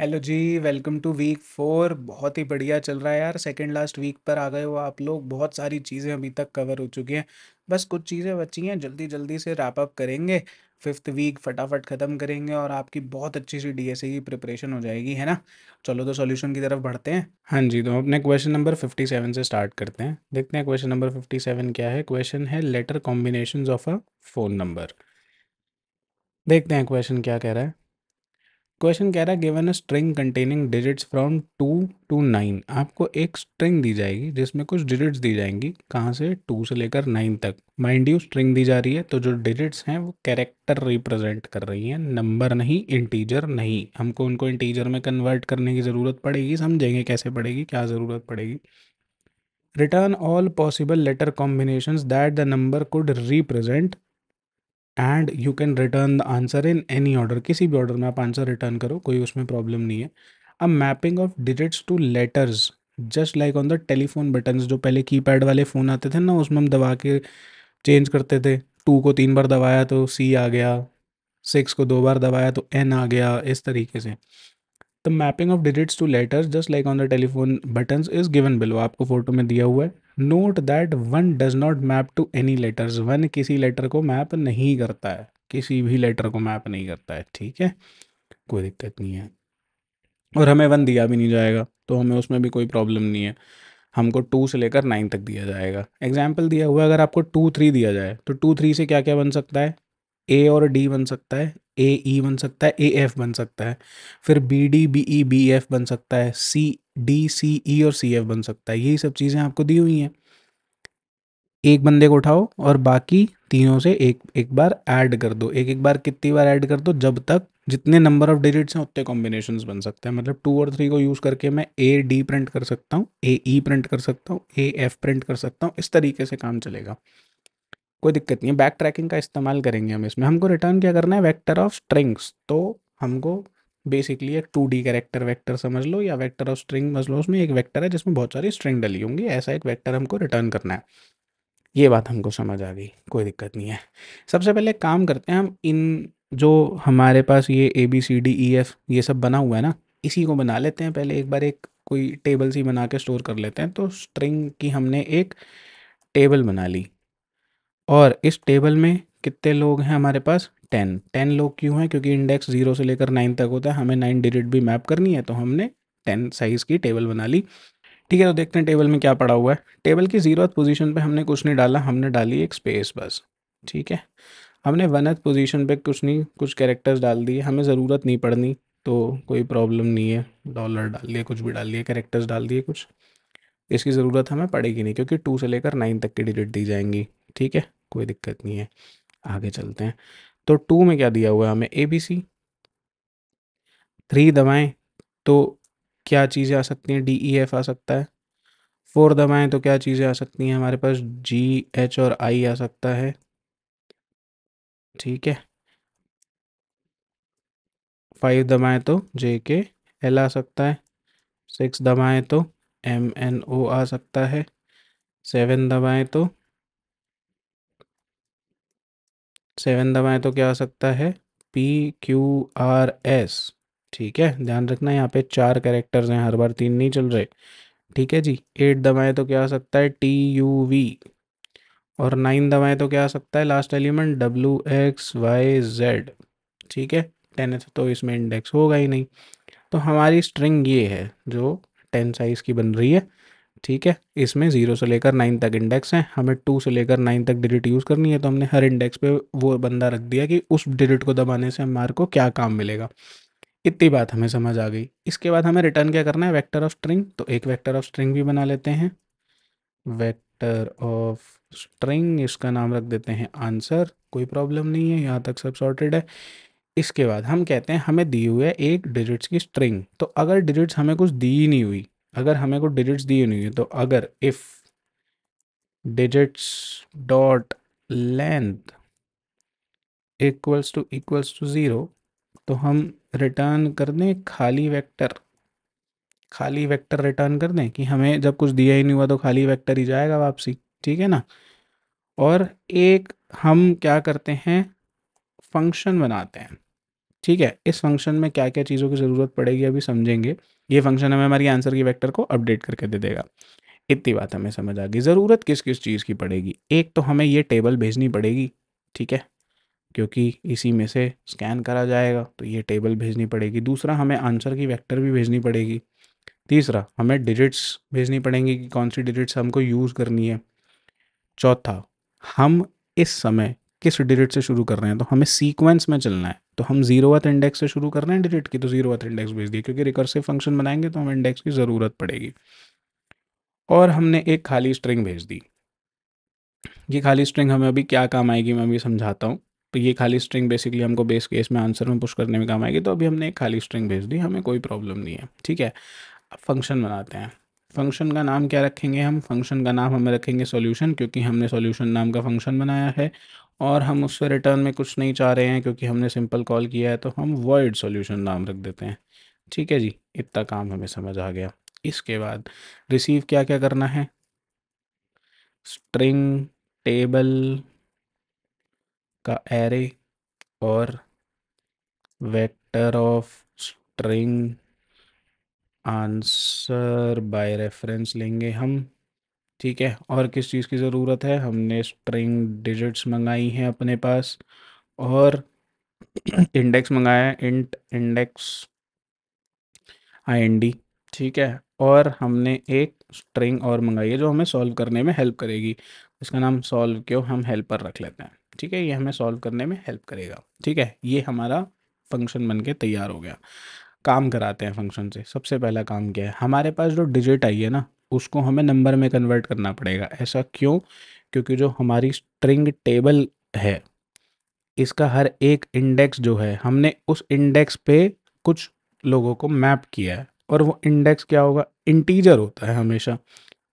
Hello जी welcome to week four बहुत ही बढ़िया चल रहा है यार सेकंड लास्ट वीक पर आ गए हो आप लोग बहुत सारी चीज़ें अभी तक कवर हो चुकी हैं बस कुछ चीज़ें बची हैं जल्दी जल्दी से रैप अप करेंगे फिफ्थ वीक फटाफट ख़त्म करेंगे और आपकी बहुत अच्छी सी डी की प्रिपरेशन हो जाएगी है ना चलो तो सोल्यूशन की तरफ बढ़ते हैं हाँ जी तो अपने क्वेश्चन नंबर फिफ्टी से स्टार्ट करते हैं देखते हैं क्वेश्चन नंबर फिफ्टी क्या है क्वेश्चन है letter combination of a phone number देखते हैं क्वेश्चन क्या कह रहा है क्वेश्चन कह रहा है given a string containing digits from two to nine आपको एक स्ट्रिंग दी जाएगी जिसमें कुछ डिजिट्स दी जाएंगी कहाँ से टू से लेकर नाइन तक माइंड यू स्ट्रिंग दी जा रही है तो जो डिजिट्स हैं वो कैरेक्टर रिप्रेजेंट कर रही हैं नंबर नहीं इंटीजर नहीं हमको उनको इंटीजर में कन्वर्ट करने की ज़रूरत पड़ेगी समझेंगे कैसे पड़ेगी क्या ज़रूरत पड़ेगी return all possible letter combination that the number could represent and you can return the answer in any order किसी भी ऑर्डर में आप आंसर रिटर्न करो कोई उसमें प्रॉब्लम नहीं है अब mapping of digits to letters just like on the telephone buttons जो पहले कीपैड वाले फ़ोन आते थे ना उसमें हम दबा के चेंज करते थे टू को तीन बार दबाया तो सी आ गया सिक्स को दो बार दबाया तो एन आ गया इस तरीके से the mapping of digits to letters just like on the telephone buttons is given below आपको फ़ोटो में दिया हुआ है note that one does not map to any letters one किसी लेटर को मैप नहीं करता है किसी भी लेटर को मैप नहीं करता है ठीक है कोई दिक्कत नहीं है और हमें वन दिया भी नहीं जाएगा तो हमें उसमें भी कोई प्रॉब्लम नहीं है हमको टू से लेकर नाइन तक दिया जाएगा एग्जाम्पल दिया हुआ अगर आपको टू थ्री दिया जाए तो टू थ्री से क्या क्या बन सकता है ए और डी बन सकता है ए ई e बन सकता है ए एफ बन सकता है फिर B D B E B F बन सकता है सी डी सी ई और सी एफ बन सकता है यही सब चीज़ें आपको दी हुई हैं एक बंदे को उठाओ और बाकी तीनों से एक एक बार ऐड कर दो एक एक बार कितनी बार ऐड कर दो जब तक जितने नंबर ऑफ डिजिट्स हैं उतने कॉम्बिनेशन बन सकते हैं मतलब टू और थ्री को यूज़ करके मैं ए डी प्रिंट कर सकता हूँ ए ई प्रिंट कर सकता हूँ ए एफ प्रिंट कर सकता हूँ इस तरीके से काम चलेगा कोई दिक्कत नहीं है बैक ट्रैकिंग का इस्तेमाल करेंगे हम इसमें हमको रिटर्न क्या करना है वेक्टर ऑफ स्ट्रिंग्स तो हमको बेसिकली एक टू डी करेक्टर वैक्टर समझ लो या वैक्टर ऑफ स्ट्रिंग समझ लो उसमें एक वैक्टर है जिसमें बहुत सारी स्ट्रिंग डली होंगी ऐसा एक वैक्टर हमको रिटर्न करना है ये बात हमको समझ आ गई कोई दिक्कत नहीं है सबसे पहले काम करते हैं हम इन जो हमारे पास ये A B C D E F ये सब बना हुआ है ना इसी को बना लेते हैं पहले एक बार एक कोई टेबल सी बना के स्टोर कर लेते हैं तो स्ट्रिंग की हमने एक टेबल बना ली और इस टेबल में कितने लोग हैं हमारे पास टेन टेन लोग क्यों हैं क्योंकि इंडेक्स जीरो से लेकर नाइन तक होता है हमें नाइन डिजिट भी मैप करनी है तो हमने टेन साइज़ की टेबल बना ली ठीक है तो देखते हैं टेबल में क्या पड़ा हुआ है टेबल की जीरो पोजीशन पे हमने कुछ नहीं डाला हमने डाली एक स्पेस बस ठीक है हमने वनथ पोजीशन पे कुछ नहीं कुछ कैरेक्टर्स डाल दिए हमें ज़रूरत नहीं पड़नी तो कोई प्रॉब्लम नहीं है डॉलर डाल दिए कुछ भी डाल दिए कैरेक्टर्स डाल दिए कुछ इसकी ज़रूरत हमें पड़ेगी नहीं क्योंकि टू से लेकर नाइन तक की डिजिट दी जाएंगी ठीक है कोई दिक्कत नहीं है आगे चलते हैं तो टू में क्या दिया हुआ है हमें ए बी सी थ्री दवाएं तो क्या चीज़ें आ सकती हैं डी ई एफ आ सकता है फोर दवाएं तो क्या चीज़ें आ सकती हैं हमारे पास जी एच और आई आ सकता है ठीक है फाइव दवाएं तो जे के एल आ सकता है सिक्स दवाएं तो एम एन ओ आ सकता है सेवन दवाएं तो सेवन दबाएं तो क्या आ सकता है पी क्यू आर एस ठीक है ध्यान रखना यहाँ पे चार कैरेक्टर्स हैं हर बार तीन नहीं चल रहे ठीक है जी एट दबाएं तो क्या आ सकता है टी यू वी और नाइन दबाएं तो क्या आ सकता है last element W X Y Z ठीक है टेन तो इसमें इंडेक्स होगा ही नहीं तो हमारी स्ट्रिंग ये है जो टेन साइज़ की बन रही है ठीक है इसमें ज़ीरो से लेकर नाइन तक इंडेक्स हैं हमें टू से लेकर नाइन तक डिजिट यूज़ करनी है तो हमने हर इंडेक्स पे वो बंदा रख दिया कि उस डिजिट को दबाने से हमारे को क्या काम मिलेगा इतनी बात हमें समझ आ गई इसके बाद हमें रिटर्न क्या करना है वेक्टर ऑफ स्ट्रिंग तो एक वेक्टर ऑफ स्ट्रिंग भी बना लेते हैं वैक्टर ऑफ स्ट्रिंग इसका नाम रख देते हैं आंसर कोई प्रॉब्लम नहीं है यहाँ तक सब सॉर्टेड है इसके बाद हम कहते हैं हमें दी हुई है एक डिजिट्स की स्ट्रिंग तो अगर डिजिट्स हमें कुछ दी ही नहीं हुई अगर हमें को डिजिट्स दिए नहीं है तो अगर if digits dot length equals to equals to zero तो हम रिटर्न कर दें खाली वेक्टर खाली वेक्टर रिटर्न कर दें कि हमें जब कुछ दिया ही नहीं हुआ तो खाली वेक्टर ही जाएगा वापसी ठीक है ना और एक हम क्या करते हैं फंक्शन बनाते हैं ठीक है इस फंक्शन में क्या क्या चीज़ों की ज़रूरत पड़ेगी अभी समझेंगे ये फंक्शन हमें हमारी आंसर की वैक्टर को अपडेट करके दे देगा इतनी बात हमें समझ आ गई ज़रूरत किस किस चीज़ की पड़ेगी एक तो हमें ये टेबल भेजनी पड़ेगी ठीक है क्योंकि इसी में से स्कैन करा जाएगा तो ये टेबल भेजनी पड़ेगी दूसरा हमें आंसर की वेक्टर भी भेजनी पड़ेगी तीसरा हमें डिजिट्स भेजनी पड़ेंगी कि कौन सी डिजिट्स हमको यूज़ करनी है चौथा हम इस समय किस डिजिट से शुरू कर रहे हैं तो हमें सीक्वेंस में चलना है तो हम जीरो जीरोथ इंडेक्स से शुरू कर रहे हैं डिजिट की तो जीरो जीरोथ इंडेक्स भेज दिए क्योंकि रिकर्सिव फंक्शन बनाएंगे तो हमें इंडेक्स की ज़रूरत पड़ेगी और हमने एक खाली स्ट्रिंग भेज दी ये खाली स्ट्रिंग हमें अभी क्या काम आएगी मैं अभी समझाता हूँ तो ये खाली स्ट्रिंग बेसिकली हमको बेस केस में आंसर में पुश करने में काम आएगी तो अभी हमने एक खाली स्ट्रिंग भेज दी हमें कोई प्रॉब्लम नहीं है ठीक है अब फंक्शन बनाते हैं फंक्शन का नाम क्या रखेंगे हम फंक्शन का नाम हमें रखेंगे सॉल्यूशन क्योंकि हमने सॉल्यूशन नाम का फंक्शन बनाया है और हम उससे रिटर्न में कुछ नहीं चाह रहे हैं क्योंकि हमने सिंपल कॉल किया है तो हम वर्ड सॉल्यूशन नाम रख देते हैं ठीक है जी इतना काम हमें समझ आ गया इसके बाद रिसीव क्या क्या करना है स्ट्रिंग टेबल का एरे और vector of string answer by reference लेंगे हम ठीक है और किस चीज़ की ज़रूरत है हमने स्ट्रिंग डिजिट्स मंगाई हैं अपने पास और इंडेक्स मंगाया है int index I N D ठीक है और हमने एक स्ट्रिंग और मंगाई है जो हमें सॉल्व करने में हेल्प करेगी इसका नाम सॉल्व क्यों हम हेल्पर रख लेते हैं ठीक है ये हमें सॉल्व करने में हेल्प करेगा ठीक है ये हमारा फंक्शन बन के तैयार हो गया काम कराते हैं फंक्शन से सबसे पहला काम क्या है हमारे पास जो डिजिट आई है ना उसको हमें नंबर में कन्वर्ट करना पड़ेगा ऐसा क्यों क्योंकि जो हमारी स्ट्रिंग टेबल है इसका हर एक इंडेक्स जो है हमने उस इंडेक्स पे कुछ लोगों को मैप किया है और वो इंडेक्स क्या होगा इंटीजर होता है हमेशा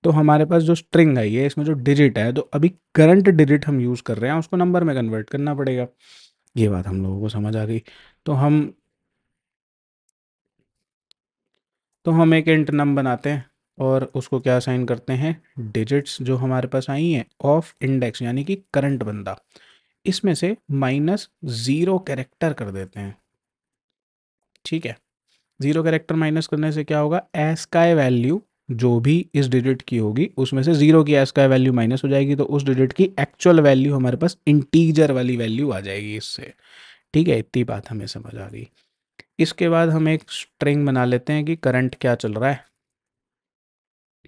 तो हमारे पास जो स्ट्रिंग आई है इसमें जो डिजिट है तो अभी करंट डिजिट हम यूज़ कर रहे हैं उसको नंबर में कन्वर्ट करना पड़ेगा ये बात हम लोगों को समझ आ गई तो हम तो हम एक इंट नम बनाते हैं और उसको क्या असाइन करते हैं डिजिट्स हम्म। जो हमारे पास आई हैं ऑफ इंडेक्स यानी कि करंट बंदा इसमें से माइनस ज़ीरो कैरेक्टर कर देते हैं ठीक है ज़ीरो कैरेक्टर माइनस करने से क्या होगा एस का वैल्यू जो भी इस डिजिट की होगी उसमें से ज़ीरो की एस का वैल्यू माइनस हो जाएगी तो उस डिजिट की एक्चुअल वैल्यू हमारे पास इंटीजर वाली वैल्यू आ जाएगी इससे ठीक है इतनी बात हमें समझ आ गई इसके बाद हम एक स्ट्रिंग बना लेते हैं कि करंट क्या चल रहा है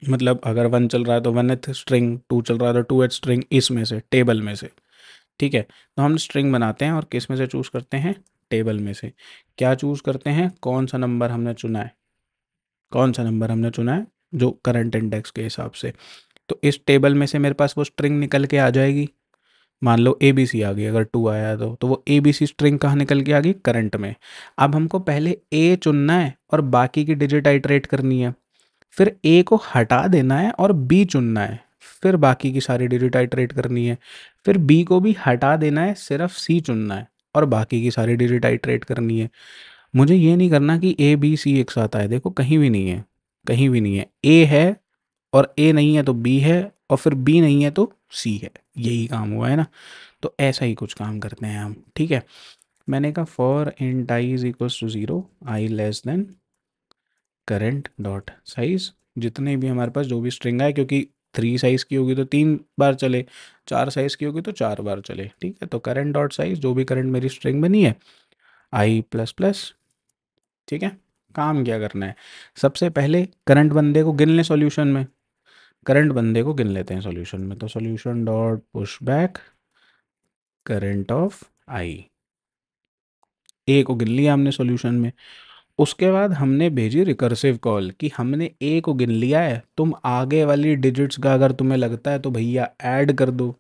मतलब अगर वन चल रहा है तो वन एथ स्ट्रिंग टू चल रहा है तो टू एथ स्ट्रिंग इसमें से टेबल में से ठीक है तो हम स्ट्रिंग बनाते हैं और किस में से चूज़ करते हैं टेबल में से क्या चूज़ करते हैं कौन सा नंबर हमने चुना है कौन सा नंबर हमने चुना है जो करंट इंडेक्स के हिसाब से तो इस टेबल में से मेरे पास वो स्ट्रिंग निकल के आ जाएगी मान लो ए बी सी आ गई अगर टू आया तो तो वो ए बी सी स्ट्रिंग कहाँ निकल के आ गई करंट में अब हमको पहले ए चुनना है और बाकी की डिजिट आइट्रेट करनी है फिर ए को हटा देना है और बी चुनना है फिर बाकी की सारी डिजिट आइट्रेट करनी है फिर बी को भी हटा देना है सिर्फ सी चुनना है और बाकी की सारी डिजिट आइट्रेट करनी है मुझे ये नहीं करना कि ए बी सी एक साथ आए देखो कहीं भी नहीं है कहीं भी नहीं है ए है और ए नहीं है तो बी है और फिर बी नहीं है तो सी है यही काम हुआ है ना तो ऐसा ही कुछ काम करते हैं हम ठीक है मैंने कहा for in ties is equals to zero I less than current dot size जितने भी हमारे पास जो भी स्ट्रिंग आए क्योंकि थ्री साइज की होगी तो तीन बार चले चार साइज की होगी तो चार बार चले ठीक है तो करंट डॉट साइज जो भी करंट मेरी स्ट्रिंग बनी है आई प्लस प्लस ठीक है काम क्या करना है सबसे पहले करंट बंदे को गिन लें सोल्यूशन में करंट बंदे को गिन लेते हैं सोल्यूशन में तो solution dot push back current of I A को गिन लिया हमने सोल्यूशन में उसके बाद हमने भेजी रिकर्सिव कॉल कि हमने ए को गिन लिया है तुम आगे वाली डिजिट्स का अगर तुम्हें लगता है तो भैया ऐड कर दो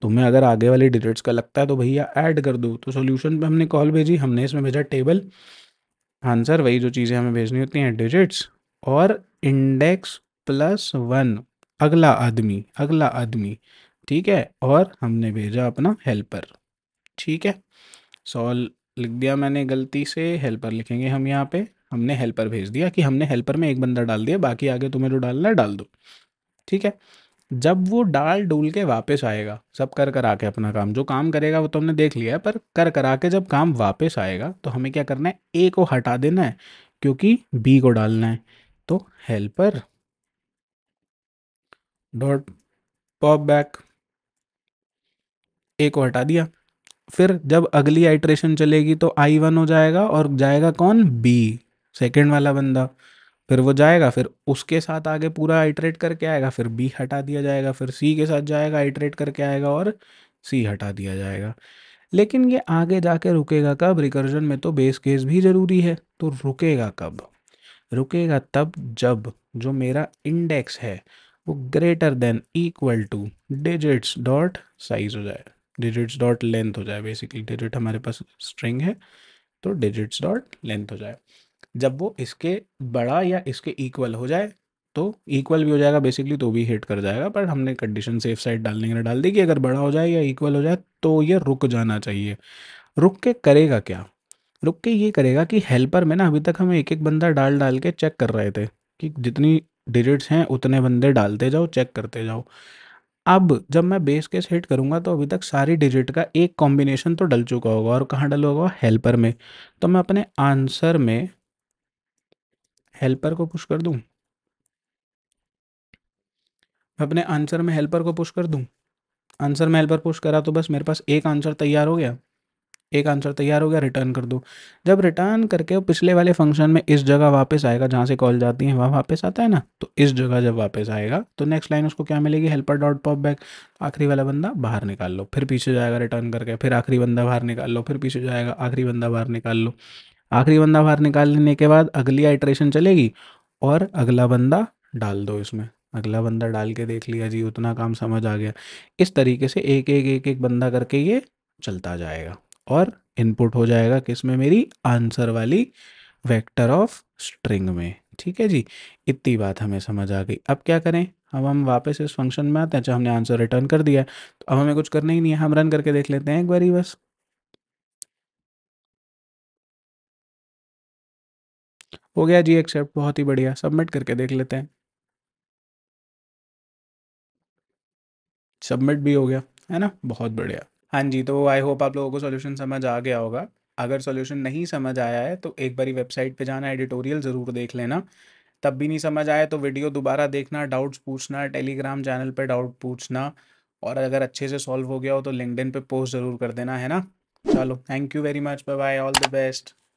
तुम्हें अगर आगे वाली डिजिट्स का लगता है तो भैया ऐड कर दो तो सोल्यूशन पे हमने कॉल भेजी हमने इसमें भेजा टेबल आंसर वही जो चीज़ें हमें भेजनी होती हैं डिजिट्स और इंडेक्स प्लस वन अगला आदमी अगला आदमी ठीक है और हमने भेजा अपना हेल्पर ठीक है सॉल्व लिख दिया मैंने गलती से हेल्पर लिखेंगे हम यहाँ पे हमने हेल्पर भेज दिया कि हमने हेल्पर में एक बंदा डाल दिया बाकी आगे तुम्हें जो डालना है डाल दो ठीक है जब वो डाल डूल के वापस आएगा सब कर कर के अपना काम जो काम करेगा वो तो हमने देख लिया है पर कर करा के जब काम वापस आएगा तो हमें क्या करना है ए को हटा देना है क्योंकि बी को डालना है तो helper dot pop back A को हटा दिया फिर जब अगली आइट्रेशन चलेगी तो आई वन हो जाएगा और जाएगा कौन बी सेकेंड वाला बंदा फिर वो जाएगा फिर उसके साथ आगे पूरा आइट्रेट करके आएगा फिर बी हटा दिया जाएगा फिर सी के साथ जाएगा आइट्रेट करके आएगा और सी हटा दिया जाएगा लेकिन ये आगे जाके रुकेगा कब रिकर्जन में तो बेस केस भी ज़रूरी है तो रुकेगा कब रुकेगा तब जब जो मेरा इंडेक्स है वो greater than equal to digits dot size हो जाएगा डिजिट्स डॉट लेंथ हो जाए बेसिकली डिजिट हमारे पास स्ट्रिंग है तो डिजिट्स डॉट लेंथ हो जाए जब वो इसके बड़ा या इसके इक्वल हो जाए तो इक्वल भी हो जाएगा बेसिकली तो भी हिट कर जाएगा पर हमने कंडीशन सेफ साइड डालने के लिए डाल दी कि अगर बड़ा हो जाए या इक्वल हो जाए तो ये रुक जाना चाहिए रुक के करेगा क्या रुक के ये करेगा कि हेल्पर में ना अभी तक हम एक एक बंदा डाल डाल के चेक कर रहे थे कि जितनी डिजिट्स हैं उतने बंदे डालते जाओ चेक करते जाओ अब जब मैं बेस केस हिट करूंगा तो अभी तक सारी डिजिट का एक कॉम्बिनेशन तो डल चुका होगा और कहाँ डल होगा हेल्पर में तो मैं अपने आंसर में हेल्पर को पुश कर दूँ मैं अपने आंसर में हेल्पर को पुश कर दूँ आंसर में हेल्पर पुश करा तो बस मेरे पास एक आंसर तैयार हो गया एक आंसर तैयार हो गया रिटर्न कर दो जब रिटर्न करके वो पिछले वाले फंक्शन में इस जगह वापस आएगा जहाँ से कॉल जाती है वहाँ वापस आता है ना तो इस जगह जब वापस आएगा तो नेक्स्ट लाइन उसको क्या मिलेगी हेल्पर डॉट पॉप बैक आखिरी वाला बंदा बाहर निकाल लो फिर पीछे जाएगा रिटर्न करके फिर आखिरी बंदा बाहर निकाल लो फिर पीछे जाएगा आखिरी बंदा बाहर निकाल लो आखिरी बंदा बाहर निकाल लेने के बाद अगली आइट्रेशन चलेगी और अगला बंदा डाल दो इसमें अगला बंदा डाल के देख लिया जी उतना काम समझ आ गया इस तरीके से एक एक एक एक बंदा करके ये चलता जाएगा और इनपुट हो जाएगा किस में मेरी आंसर वाली वेक्टर ऑफ स्ट्रिंग में ठीक है जी इतनी बात हमें समझ आ गई अब क्या करें अब हम वापस इस फंक्शन में आते हैं हमने आंसर रिटर्न कर दिया तो अब हमें कुछ करना ही नहीं है हम रन करके देख लेते हैं एक बार ही बस हो गया जी एक्सेप्ट बहुत ही बढ़िया सबमिट करके देख लेते हैं सबमिट भी हो गया है ना बहुत बढ़िया हाँ जी, तो आई होप आप लोगों को सॉल्यूशन समझ आ गया होगा। अगर सॉल्यूशन नहीं समझ आया है तो एक बारी वेबसाइट पे जाना एडिटोरियल ज़रूर देख लेना। तब भी नहीं समझ आया तो वीडियो दोबारा देखना, डाउट्स पूछना, टेलीग्राम चैनल पे डाउट पूछना और अगर अच्छे से सॉल्व हो गया हो तो लिंकडिन पे पोस्ट ज़रूर कर देना, है ना? चलो thank you very much, bye bye, all the best.